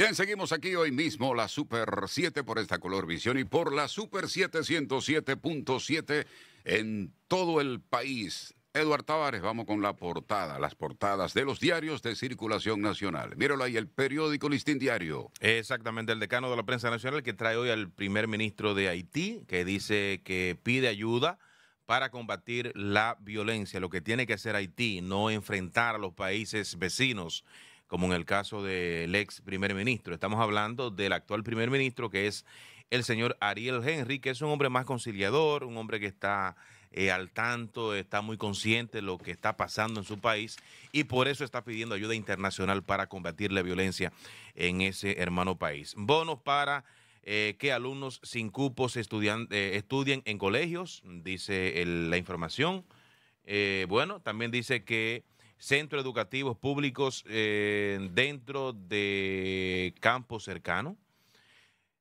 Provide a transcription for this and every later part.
Bien, seguimos aquí hoy mismo, la Super 7 por esta Color Visión y por la Super 707.7 en todo el país. Eduard Tavares, vamos con la portada, las portadas de los diarios de circulación nacional. Míralo ahí, el periódico Listín Diario. Exactamente, el decano de la prensa nacional que trae hoy al primer ministro de Haití, que dice que pide ayuda para combatir la violencia, lo que tiene que hacer Haití, no enfrentar a los países vecinos como en el caso del ex primer ministro. Estamos hablando del actual primer ministro, que es el señor Ariel Henry, que es un hombre más conciliador, un hombre que está eh, al tanto, está muy consciente de lo que está pasando en su país y por eso está pidiendo ayuda internacional para combatir la violencia en ese hermano país. Bonos para eh, que alumnos sin cupos eh, estudien en colegios, dice la información. bueno, también dice que centros educativos públicos eh, dentro de Campo Cercano.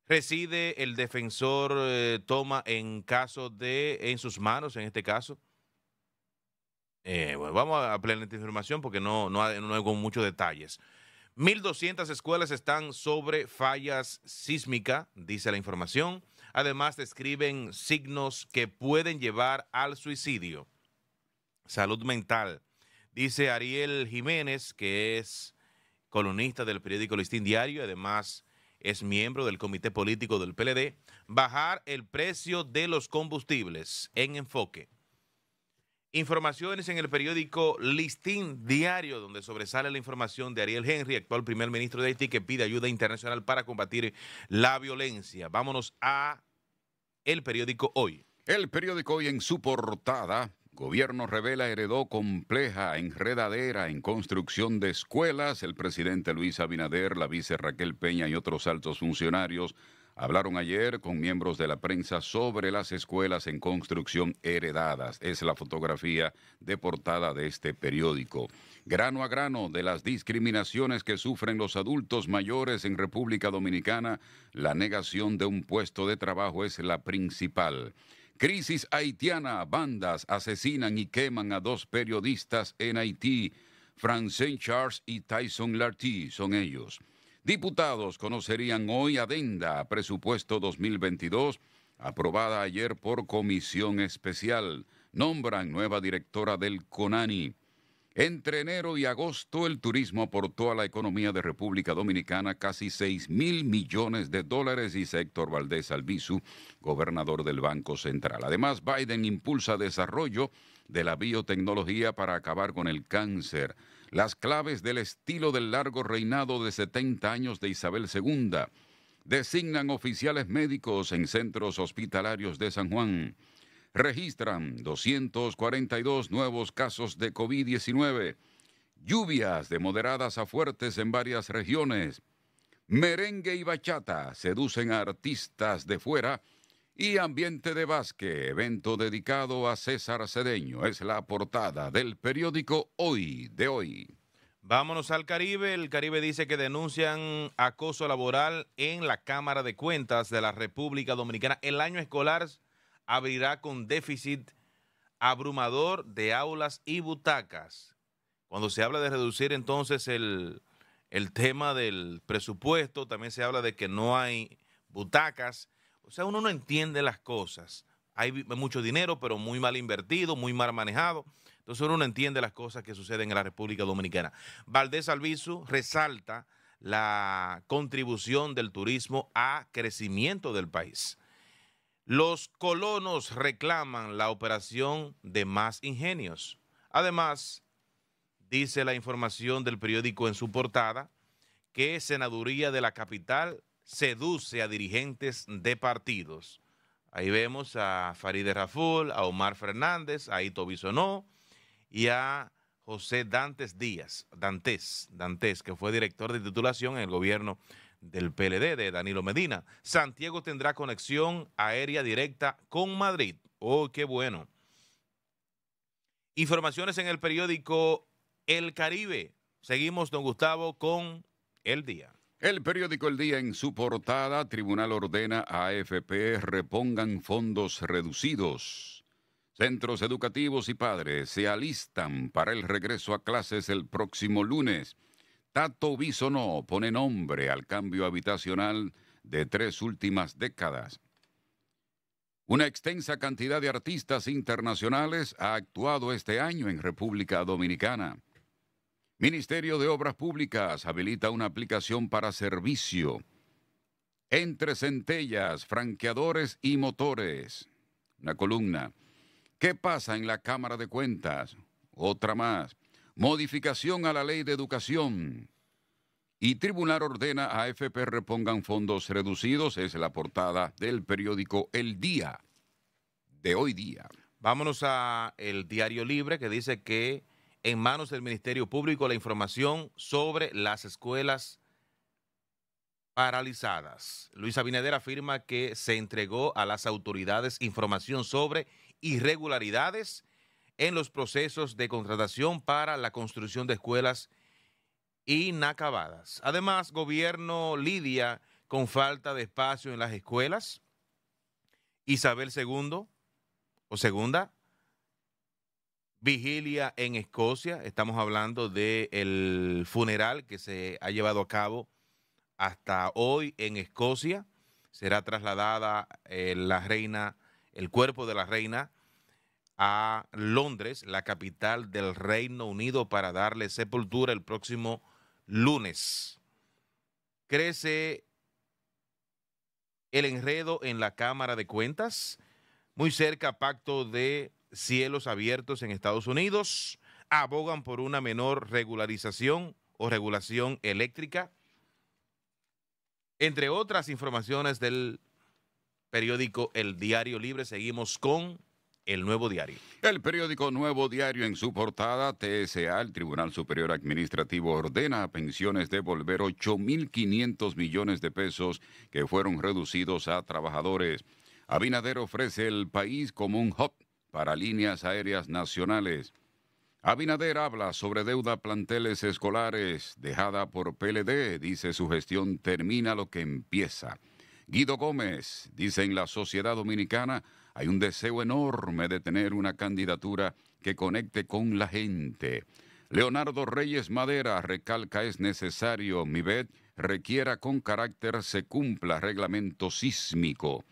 Reside el defensor eh, toma en caso de, en sus manos, en este caso. Eh, bueno, vamos a plenar esta información porque no, no, hay, no muchos detalles. 1.200 escuelas están sobre fallas sísmicas, dice la información. Además, describen signos que pueden llevar al suicidio. Salud mental Dice Ariel Jiménez, que es columnista del periódico Listín Diario, además es miembro del comité político del PLD, bajar el precio de los combustibles en enfoque. Informaciones en el periódico Listín Diario, donde sobresale la información de Ariel Henry, actual primer ministro de Haití, que pide ayuda internacional para combatir la violencia. Vámonos a el periódico Hoy. El periódico Hoy en su portada Gobierno revela heredó compleja enredadera en construcción de escuelas. El presidente Luis Abinader, la vice Raquel Peña y otros altos funcionarios hablaron ayer con miembros de la prensa sobre las escuelas en construcción heredadas. Es la fotografía de portada de este periódico. Grano a grano de las discriminaciones que sufren los adultos mayores en República Dominicana, la negación de un puesto de trabajo es la principal. Crisis haitiana, bandas asesinan y queman a dos periodistas en Haití. Francine Charles y Tyson Larty son ellos. Diputados conocerían hoy adenda a presupuesto 2022, aprobada ayer por comisión especial. Nombran nueva directora del CONANI. Entre enero y agosto, el turismo aportó a la economía de República Dominicana casi 6 mil millones de dólares, dice Héctor Valdés Albizu, gobernador del Banco Central. Además, Biden impulsa desarrollo de la biotecnología para acabar con el cáncer. Las claves del estilo del largo reinado de 70 años de Isabel II. Designan oficiales médicos en centros hospitalarios de San Juan registran 242 nuevos casos de COVID-19, lluvias de moderadas a fuertes en varias regiones, merengue y bachata seducen a artistas de fuera y ambiente de basque, evento dedicado a César Cedeño, es la portada del periódico Hoy de Hoy. Vámonos al Caribe. El Caribe dice que denuncian acoso laboral en la Cámara de Cuentas de la República Dominicana. El año escolar abrirá con déficit abrumador de aulas y butacas. Cuando se habla de reducir entonces el, tema del presupuesto, también se habla de que no hay butacas. O sea, uno no entiende las cosas. Hay mucho dinero, pero muy mal invertido, muy mal manejado. Entonces uno no entiende las cosas que suceden en la República Dominicana. Valdés Albizu resalta la contribución del turismo a crecimiento del país. Los colonos reclaman la operación de más ingenios. Además, dice la información del periódico en su portada que Senaduría de la capital seduce a dirigentes de partidos. Ahí vemos a Farideh Raful, a Omar Fernández, a Ito Bisonó y a José Dantes Díaz, Dantes, Dantes, que fue director de titulación en el gobierno del PLD de Danilo Medina. Santiago tendrá conexión aérea directa con Madrid. ¡Oh, qué bueno! Informaciones en el periódico El Caribe. Seguimos, don Gustavo, con El Día. El periódico El Día en su portada, Tribunal ordena a AFP repongan fondos reducidos. Centros educativos y padres se alistan para el regreso a clases el próximo lunes. Tato Bisonó pone nombre al cambio habitacional de tres últimas décadas. Una extensa cantidad de artistas internacionales ha actuado este año en República Dominicana. Ministerio de Obras Públicas habilita una aplicación para servicio. Entre centellas, franqueadores y motores. Una columna. ¿Qué pasa en la Cámara de Cuentas? Otra más. Modificación a la ley de educación. Y tribunal ordena a AFP repongan fondos reducidos. Es la portada del periódico El Día de hoy día. Vámonos a el Diario Libre que dice que en manos del Ministerio Público la información sobre las escuelas paralizadas. Luis Abinader afirma que se entregó a las autoridades información sobre irregularidades en los procesos de contratación para la construcción de escuelas inacabadas. Además, gobierno lidia con falta de espacio en las escuelas. Isabel II o segunda vigilia en Escocia. Estamos hablando del funeral que se ha llevado a cabo hasta hoy en Escocia. Será trasladada eh, la reina, el cuerpo de la reina a Londres, la capital del Reino Unido, para darle sepultura el próximo lunes. Crece el enredo en la Cámara de Cuentas, muy cerca pacto de cielos abiertos en Estados Unidos, abogan por una menor regularización o regulación eléctrica, entre otras informaciones del periódico El Diario Libre, seguimos con el Nuevo Diario. El periódico Nuevo Diario en su portada, TSA, el Tribunal Superior Administrativo ordena a pensiones devolver 8.500 millones de pesos que fueron reducidos a trabajadores. Abinader ofrece el país como un hub para líneas aéreas nacionales. Abinader habla sobre deuda planteles escolares dejada por PLD, dice su gestión termina lo que empieza. Guido Gómez dice, en la sociedad dominicana hay un deseo enorme de tener una candidatura que conecte con la gente. Leonardo Reyes Madera recalca es necesario, mi requiera con carácter se cumpla reglamento sísmico.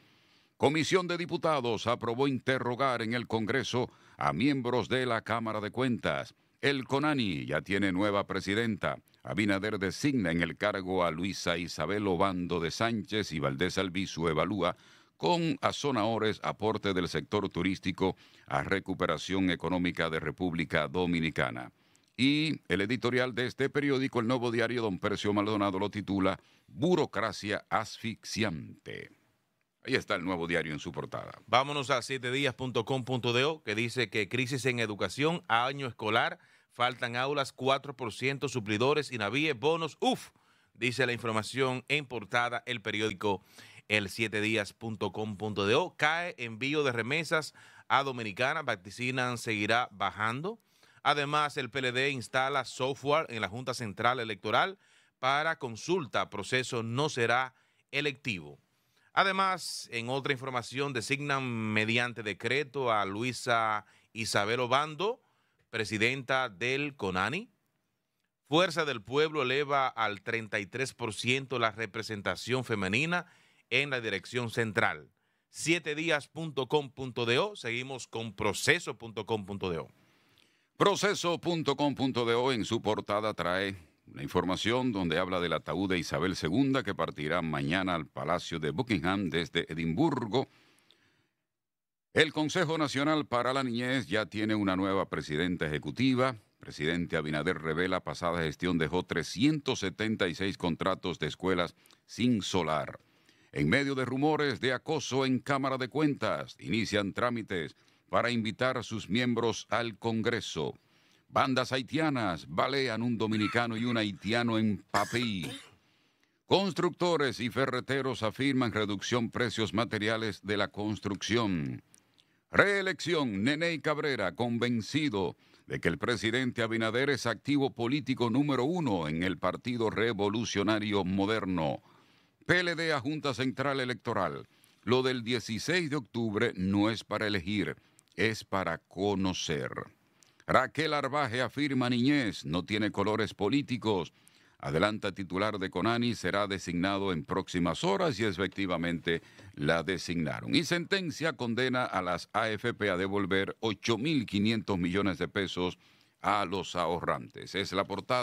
Comisión de Diputados aprobó interrogar en el Congreso a miembros de la Cámara de Cuentas. El CONANI ya tiene nueva presidenta. Abinader designa en el cargo a Luisa Isabel Obando de Sánchez y Valdés Albizu evalúa con a azonadores aporte del sector turístico a recuperación económica de República Dominicana. Y el editorial de este periódico, el Nuevo Diario, don Percio Maldonado, lo titula Burocracia asfixiante. Ahí está el nuevo diario en su portada. Vámonos a 7días.com.do que dice que crisis en educación, a año escolar, faltan aulas, 4% suplidores, y navíes, bonos, Uf, dice la información en portada, el periódico el 7días.com.do. Cae envío de remesas a Dominicana, vaticinan seguirá bajando. Además, el PLD instala software en la Junta Central Electoral para consulta, proceso no será electivo. Además, en otra información, designan mediante decreto a Luisa Isabel Obando, presidenta del CONANI. Fuerza del Pueblo eleva al 33% la representación femenina en la dirección central. 7días.com.do. Seguimos con proceso.com.do. Proceso.com.do en su portada trae la información donde habla del ataúd de Isabel II que partirá mañana al Palacio de Buckingham desde Edimburgo. El Consejo Nacional para la Niñez ya tiene una nueva presidenta ejecutiva. Presidente Abinader revela pasada gestión dejó 376 contratos de escuelas sin solar. En medio de rumores de acoso en Cámara de Cuentas, inician trámites para invitar a sus miembros al Congreso. Bandas haitianas balean un dominicano y un haitiano en Papí. Constructores y ferreteros afirman reducción precios materiales de la construcción. Reelección, Nenei Cabrera, convencido de que el presidente Abinader es activo político número uno en el Partido Revolucionario Moderno. PLD a Junta Central Electoral. Lo del 16 de octubre no es para elegir, es para conocer. Raquel Arbaje afirma niñez, no tiene colores políticos. Adelanta titular de Conani será designado en próximas horas y efectivamente la designaron. Y sentencia condena a las AFP a devolver 8.500 millones de pesos a los ahorrantes. Es la portada.